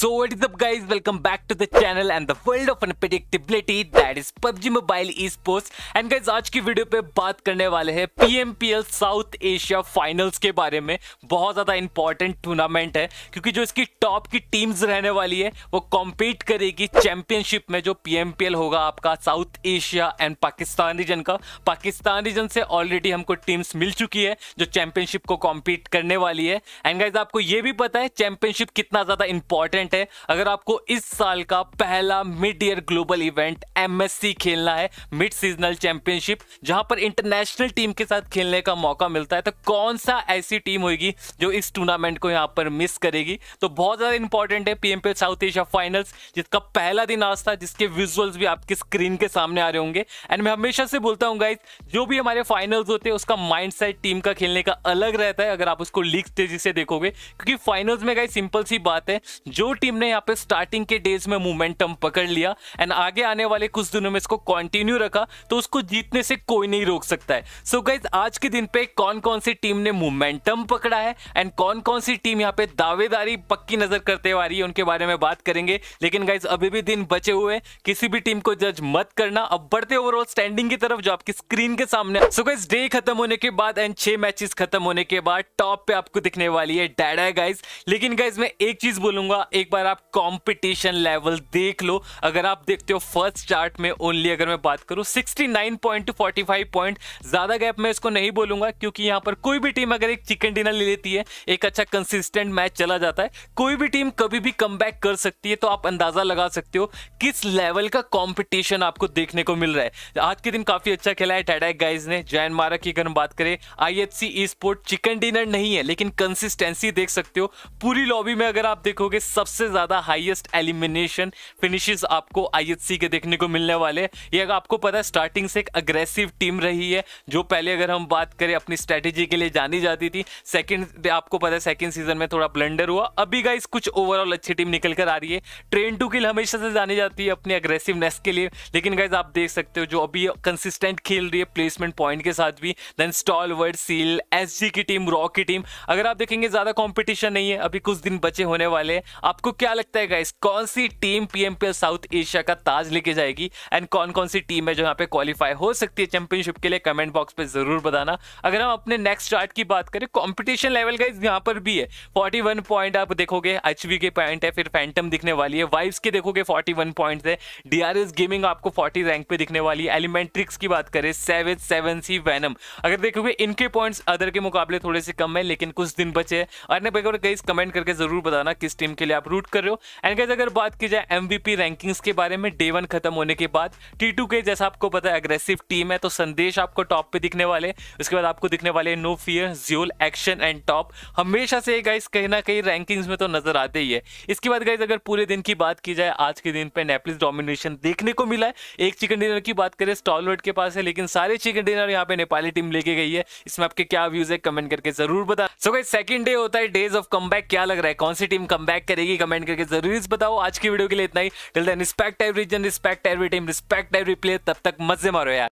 So what is up guys welcome back to the channel and the world of unpredictability that is PUBG Mobile Esports and guys आज की video पे बात करने वाले हैं PMPL south Asia finals के बारे में बहुत ज़्यादा इंपॉर्टेंट टूर्नामेंट है क्योंकि जो इसकी टॉप की टीम्स रहने वाली है वो कॉम्पीट करेगी चैंपियनशिप में जो PMPL होगा आपका South Asia and Pakistan region का पाकिस्तान रीजन से ऑलरेडी हमको टीम्स मिल चुकी है जो चैंपियनशिप को कॉम्पीट करने वाली है एंड गाइज आपको ये भी पता है चैंपियनशिप कितना ज़्यादा इंपॉर्टेंट इवेंट है अगर आपको इस साल का पहला मिड ईयर ग्लोबल इवेंट एम खेलना है मिड सीजनल चैंपियनशिप जहां पर इंटरनेशनल टीम के साथ खेलने का मौका मिलता है तो कौन सा ऐसी टीम होगी जो इस टूर्नामेंट को यहां पर मिस करेगी तो बहुत ज्यादा इंपॉर्टेंट है पीएमपीएल साउथ एशिया फाइनल्स जिसका पहला दिन आज था जिसके विजुअल्स भी आपकी स्क्रीन के सामने आ रहे होंगे एंड मैं हमेशा से बोलता हूँ गाइज जो भी हमारे फाइनल्स होते हैं उसका माइंड टीम का खेलने का अलग रहता है अगर आप उसको लीग स्टेज से देखोगे क्योंकि फाइनल्स में गाइज सिंपल सी बात है जो टीम ने यहाँ पे स्टार्टिंग के डेज में मोमेंटम पकड़ लिया एंड आगे आने वाले कुछ दिनों में इसको कंटिन्यू रखा तो उसको जीतने से कोई नहीं रोक सकता है सो so गाइज आज के दिन पे कौन कौन सी टीम ने मोमेंटम पकड़ा है एंड कौन कौन सी टीम यहाँ पे दावेदारी पक्की नजर करते आ रही है उनके बारे में बात करेंगे लेकिन गाइज अभी भी दिन बचे हुए किसी भी टीम को जज मत करना अब बढ़ते ओवरऑल स्टैंडिंग की तरफ जो आपकी स्क्रीन के सामने सो गाइज डे खत्म होने के बाद एंड छह मैचेस खत्म होने के बाद टॉप पे आपको दिखने वाली है डैडा गाइज लेकिन गाइज मैं एक चीज बोलूंगा एक बार आप कंपटीशन लेवल देख लो अगर आप देखते हो फर्स्ट चार्ट में ओनली अगर मैं बात करूं 69 पॉइंट टू 45 पॉइंट ज्यादा गैप मैं इसको नहीं बोलूंगा क्योंकि यहां पर कोई भी टीम अगर एक चिकन डिनर ले लेती है एक अच्छा कंसिस्टेंट मैच चला जाता है कोई भी टीम कभी भी कम कर सकती है तो आप अंदाजा लगा सकते हो किस लेवल का कॉम्पिटिशन आपको देखने को मिल रहा है आज के दिन काफी अच्छा खेला है टैडैक गाइज ने जैन मारा की अगर हम बात करें I H C sport chicken dinner नहीं है लेकिन कंसिस्टेंसी देख सकते हो पूरी लॉबी में अगर आप देखोगे सबसे सबसे ज़्यादा हाईएस्ट एलिमिनेशन फिनिशेस आपको आईएचसी के देखने को मिलने वाले ये अगर आपको पता है स्टार्टिंग से एक अग्रेसिव टीम रही है जो पहले अगर हम बात करें अपनी स्ट्रेटेजी के लिए जानी जाती थी सेकंड आपको पता है सेकंड सीजन में थोड़ा ब्लेंडर हुआ अभी गाइस कुछ ओवरऑल अच्छी टीम निकल कर आ रही है ट्रेन टू किल हमेशा से जानी जाती है अपनी अग्रेसिवनेस के लिए लेकिन गाइज आप देख सकते हो जो अभी कंसिस्टेंट खेल रही है प्लेसमेंट पॉइंट के साथ भी देन स्टॉल वर्ड सील एस की टीम रॉ की टीम अगर आप देखेंगे ज़्यादा कॉम्पिटिशन नहीं है अभी कुछ दिन बचे होने वाले आपको आपको क्या लगता है गाइस कौन सी टीम पीएमपीएल साउथ एशिया का ताज लेके जाएगी एंड कौन कौन सी टीम है जो यहाँ पे क्वालिफाई हो सकती है चैंपियनशिप के लिए कमेंट बॉक्स पे जरूर बताना अगर हम अपने नेक्स्ट स्टार्ट की बात करें कॉम्पिटिशन लेवल गाइज यहाँ पर भी है फोर्टी पॉइंट आप देखोगे एच के पॉइंट है फिर फैंटम दिखने वाली है वाइव्स के देखोगे फोर्टी वन पॉइंट है डी गेमिंग आपको फोर्टी रैंक पे दिखने वाली है एलिमेंट्रिक्स की बात करें सेवेज सेवन सी वैनम अगर देखोगे इनके पॉइंट अदर के मुकाबले थोड़े से कम है लेकिन कुछ दिन बचे हैं अरे कमेंट करके जरूर बताना किस टीम के लिए आप रूट कर रहे हो एंड गैस अगर बात की जाए एम रैंकिंग्स के बारे में डे वन खत्म होने के बाद टी टू के जैसा आपको पता है अग्रेसिव टीम है तो संदेश आपको टॉप पे दिखने वाले उसके बाद आपको दिखने वाले नो फियर ज्योल एक्शन एंड टॉप हमेशा से गाइस कहीं ना कहीं रैंकिंग्स में तो नजर आते ही है इसके बाद गाइस अगर पूरे दिन की बात की जाए आज के दिन पे नेपलिस डोमिनेशन देखने को मिला है एक चिकन डिनर की बात करें स्टॉलवर्ड के पास है लेकिन सारे चिकन डिनर यहाँ पे नेपाली टीम लेके गई है इसमें आपके क्या व्यूज है कमेंट करके जरूर बता सो गाइस सेकंड डे होता है डेज ऑफ कम क्या लग रहा है कौन सी टीम कम करेगी कमेंट करके जरूर बताओ आज की वीडियो के लिए इतना ही टिल देन रिस्पेक्ट एवरी जन respect every team respect every player तब तक मजे मारो यार